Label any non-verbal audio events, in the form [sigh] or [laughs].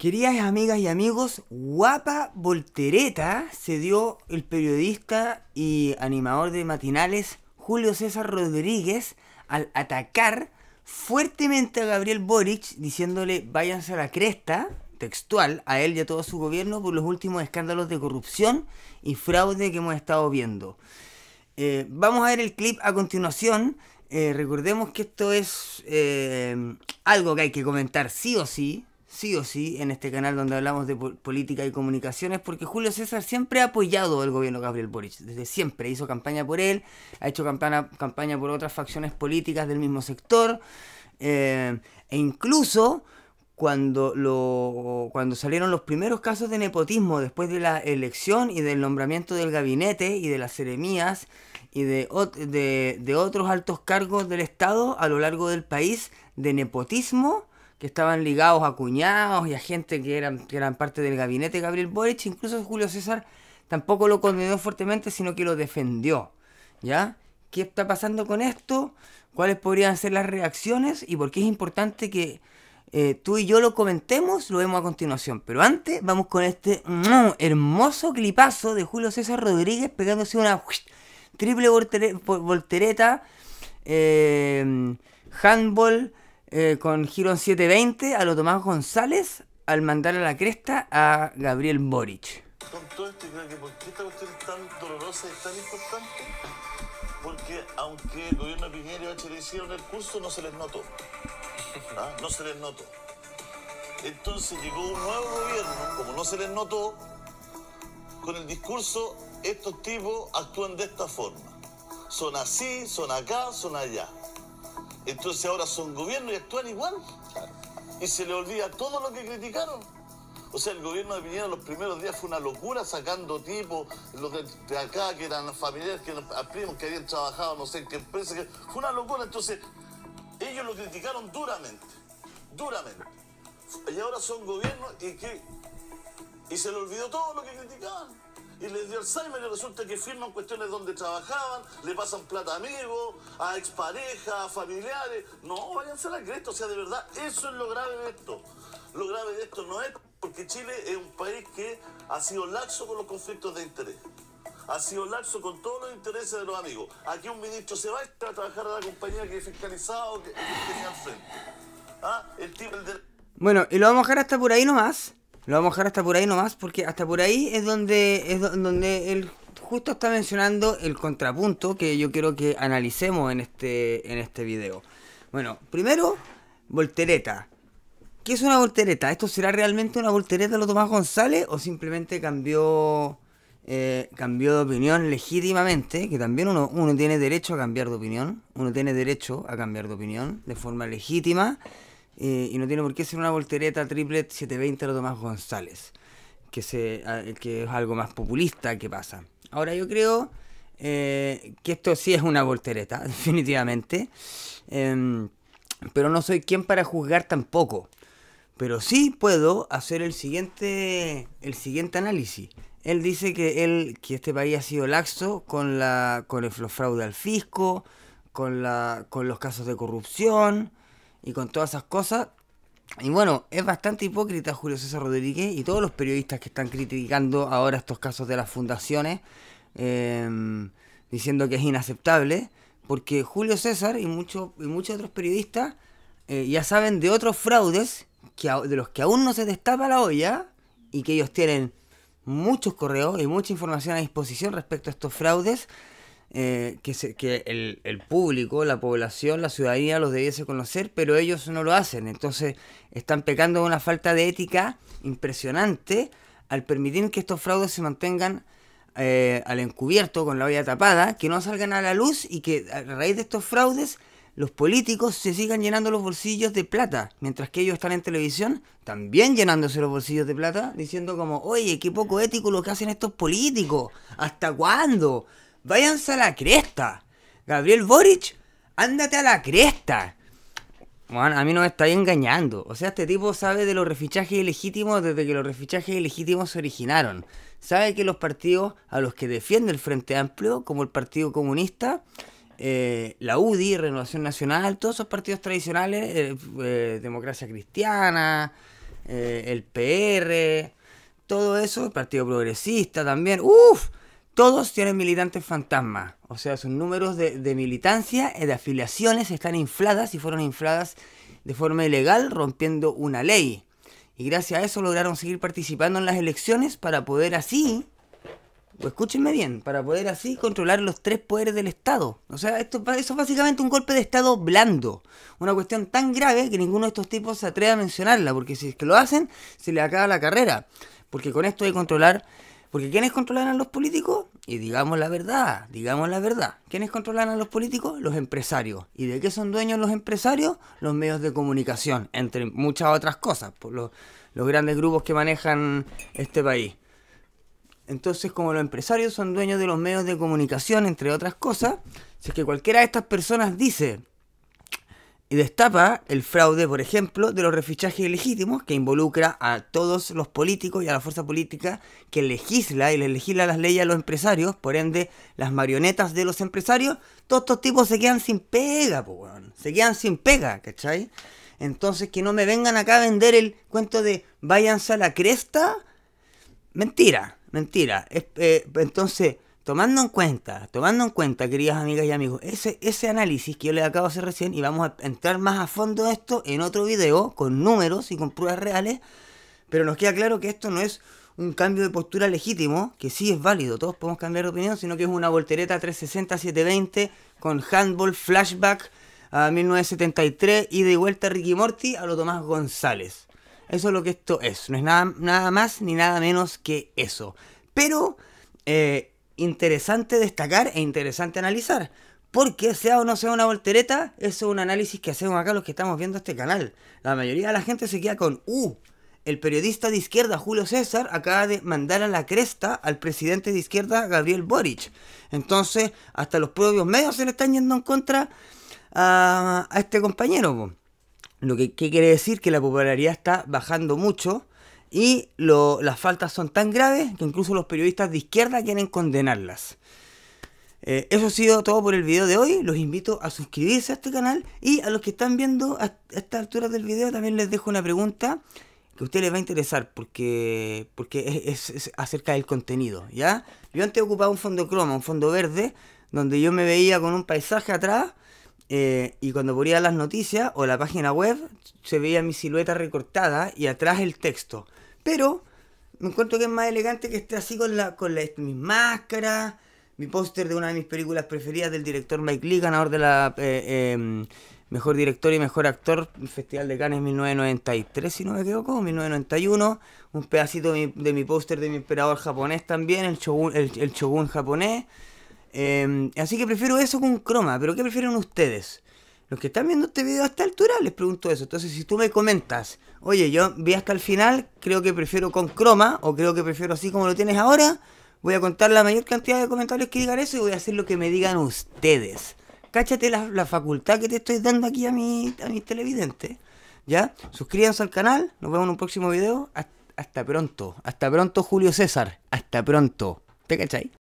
Queridas amigas y amigos, guapa voltereta se dio el periodista y animador de matinales Julio César Rodríguez al atacar fuertemente a Gabriel Boric diciéndole váyanse a la cresta, textual, a él y a todo su gobierno por los últimos escándalos de corrupción y fraude que hemos estado viendo. Eh, vamos a ver el clip a continuación. Eh, recordemos que esto es eh, algo que hay que comentar sí o sí, sí o sí en este canal donde hablamos de política y comunicaciones, porque Julio César siempre ha apoyado al gobierno Gabriel Boric, desde siempre. Hizo campaña por él, ha hecho campaña, campaña por otras facciones políticas del mismo sector, eh, e incluso cuando, lo, cuando salieron los primeros casos de nepotismo después de la elección y del nombramiento del gabinete y de las seremías y de, de otros altos cargos del Estado a lo largo del país de nepotismo que estaban ligados a cuñados y a gente que eran, que eran parte del gabinete Gabriel Boric, incluso Julio César tampoco lo condenó fuertemente, sino que lo defendió. ¿Ya? ¿Qué está pasando con esto? ¿Cuáles podrían ser las reacciones? Y por qué es importante que eh, tú y yo lo comentemos, lo vemos a continuación. Pero antes, vamos con este mm, hermoso clipazo de Julio César Rodríguez pegándose una triple voltereta, eh, handball eh, con Giron 720 a lo Tomás González al mandar a la cresta a Gabriel Boric. Con todo esto, ¿por qué esta cuestión es tan dolorosa y tan importante? Porque aunque el gobierno de Piñera y Bachelet hicieron el curso, no se les notó. ¿Ah? No se les notó. Entonces llegó un nuevo gobierno, como no se les notó, con el discurso, estos tipos actúan de esta forma. Son así, son acá, son allá. Entonces ahora son gobierno y actúan igual. Y se le olvida todo lo que criticaron. O sea, el gobierno de Piñera los primeros días fue una locura sacando tipos, los de, acá que eran familiares, que eran primos que habían trabajado no sé qué empresa. Que, fue una locura. Entonces, ellos lo criticaron duramente. Duramente. Y ahora son gobierno y que. Y se le olvidó todo lo que criticaban y les dio Alzheimer y resulta que firman cuestiones donde trabajaban, le pasan plata a amigos, a exparejas, a familiares. No, vayan a la cresta, o sea, de verdad, eso es lo grave de esto. Lo grave de esto no es porque Chile es un país que ha sido laxo con los conflictos de interés. Ha sido laxo con todos los intereses de los amigos. Aquí un ministro se va a trabajar a la compañía que fiscalizado o que, que tenía al frente. Ah, bueno, y lo vamos a dejar hasta por ahí nomás. Lo vamos a dejar hasta por ahí nomás, porque hasta por ahí es donde, es donde él justo está mencionando el contrapunto que yo quiero que analicemos en este, en este video. Bueno, primero, voltereta. ¿Qué es una voltereta? ¿Esto será realmente una voltereta lo Tomás González o simplemente eh, cambió, de opinión legítimamente? Que también uno, uno tiene derecho a cambiar de opinión. Uno tiene derecho a cambiar de opinión de forma legítima. Eh, y no tiene por qué ser una voltereta ...triplet 720 de Tomás González, que, es algo más populista que pasa. Ahora yo creo eh, que esto sí es una voltereta, [laughs] definitivamente, em, pero no soy quien para juzgar tampoco. Pero sí puedo hacer el siguiente, el siguiente análisis. Él dice que, él, que este país ha sido laxo con, la, con el fraude al fisco, con, la, con los casos de corrupción, y con todas esas cosas. Y bueno, es bastante hipócrita Julio César Rodríguez y todos los periodistas que están criticando ahora estos casos de las fundaciones, em, diciendo que es inaceptable, porque Julio César y, muchos y muchos otros periodistas eh, ya saben de otros fraudes que, de los que aún no se destapa la olla y que ellos tienen muchos correos y mucha información a disposición respecto a estos fraudes eh, que, que el, público, la población, la ciudadanía los debiese conocer, pero ellos no lo hacen. Entonces están pecando una falta de ética impresionante al permitir que estos fraudes se mantengan eh, al encubierto, con la olla tapada, que no salgan a la luz y que a raíz de estos fraudes los políticos se sigan llenando los bolsillos de plata, mientras que ellos están en televisión también llenándose los bolsillos de plata, diciendo como, oye, qué poco ético lo que hacen estos políticos, ¿hasta cuándo? váyanse a la cresta. Gabriel Boric, ándate a la cresta. Bueno, a mí no me estáis engañando. O sea, este tipo sabe de los refichajes ilegítimos desde que los refichajes ilegítimos se originaron. Sabe que los partidos a los que defiende el Frente Amplio, como el Partido Comunista, eh, la UDI, Renovación Nacional, todos esos partidos tradicionales, eh, eh, Democracia Cristiana, el PR, todo eso, el Partido Progresista también, Uf todos tienen militantes fantasma. O sea, sus números de, militancia militancia, de afiliaciones, están infladas y fueron infladas de forma ilegal, rompiendo una ley. Y gracias a eso lograron seguir participando en las elecciones para poder así, o escúchenme bien, para poder así controlar los tres poderes del Estado. O sea, esto, eso es básicamente un golpe de Estado blando. Una cuestión tan grave que ninguno de estos tipos se atreve a mencionarla, porque si es que lo hacen, se le acaba la carrera. Porque con esto de controlar porque ¿quiénes controlan a los políticos? Y digamos la verdad, digamos la verdad. ¿Quiénes controlan a los políticos? Los empresarios. ¿Y de qué son dueños los empresarios? Los medios de comunicación, entre muchas otras cosas, por los, los grandes grupos que manejan este país. Entonces, como los empresarios son dueños de los medios de comunicación, entre otras cosas, si es que cualquiera de estas personas dice y destapa el fraude, por ejemplo, de los refichajes ilegítimos que involucra a todos los políticos y a la fuerza política que legisla y les legisla las leyes a los empresarios, por ende las marionetas de los empresarios, todos estos tipos se quedan sin pega, po, se quedan sin pega, ¿cachai? Entonces que no me vengan acá a vender el cuento de váyanse a la cresta, mentira, mentira. Eh, entonces tomando en cuenta, tomando en cuenta, queridas amigas y amigos, ese, ese análisis que yo les acabo de hacer recién y vamos a entrar más a fondo de esto en otro video con números y con pruebas reales, pero nos queda claro que esto no es un cambio de postura legítimo, que sí es válido, todos podemos cambiar de opinión, sino que es una voltereta 360-720 con handball, flashback a 1973 y de vuelta Ricky Morty a lo Tomás González. Eso es lo que esto es, no es nada, nada más ni nada menos que eso. Pero eh, interesante destacar e interesante analizar. Porque sea o no sea una voltereta, eso es un análisis que hacemos acá los que estamos viendo este canal. La mayoría de la gente se queda con, uh, el periodista de izquierda Julio César acaba de mandar a la cresta al presidente de izquierda Gabriel Boric. Entonces, hasta los propios medios se le están yendo en contra a, este compañero. Lo que, que quiere decir que la popularidad está bajando mucho y las faltas son tan graves que incluso los periodistas de izquierda quieren condenarlas. Eh, eso ha sido todo por el video de hoy. Los invito a suscribirse a este canal y a los que están viendo a, esta altura del video también les dejo una pregunta que a ustedes les va a interesar porque, porque es, acerca del contenido, ¿ya? Yo antes ocupaba un fondo croma, un fondo verde, donde yo me veía con un paisaje atrás eh, y cuando ponía las noticias o la página web se veía mi silueta recortada y atrás el texto. Pero me encuentro que es más elegante que esté así con, la, con la, mis máscaras, mi póster de una de mis películas preferidas del director Mike Lee, ganador de la eh, em, Mejor Director y Mejor Actor, Festival de Cannes 1993, si no me equivoco, 1991. Un pedacito de mi, póster de mi emperador japonés también, el Shogun, el, el japonés. Em, así que prefiero eso con croma, pero ¿qué prefieren ustedes? Los que están viendo este video a esta altura les pregunto eso. Entonces, si tú me comentas oye, yo vi hasta el final, creo que prefiero con croma, o creo que prefiero así como lo tienes ahora, voy a contar la mayor cantidad de comentarios que digan eso y voy a hacer lo que me digan ustedes. Cáchate la, facultad que te estoy dando aquí a, mi, a mis televidentes. ¿Ya? Suscríbanse al canal, nos vemos en un próximo video. Hasta, hasta pronto. Hasta pronto, Julio César. Hasta pronto. ¿Te cachai?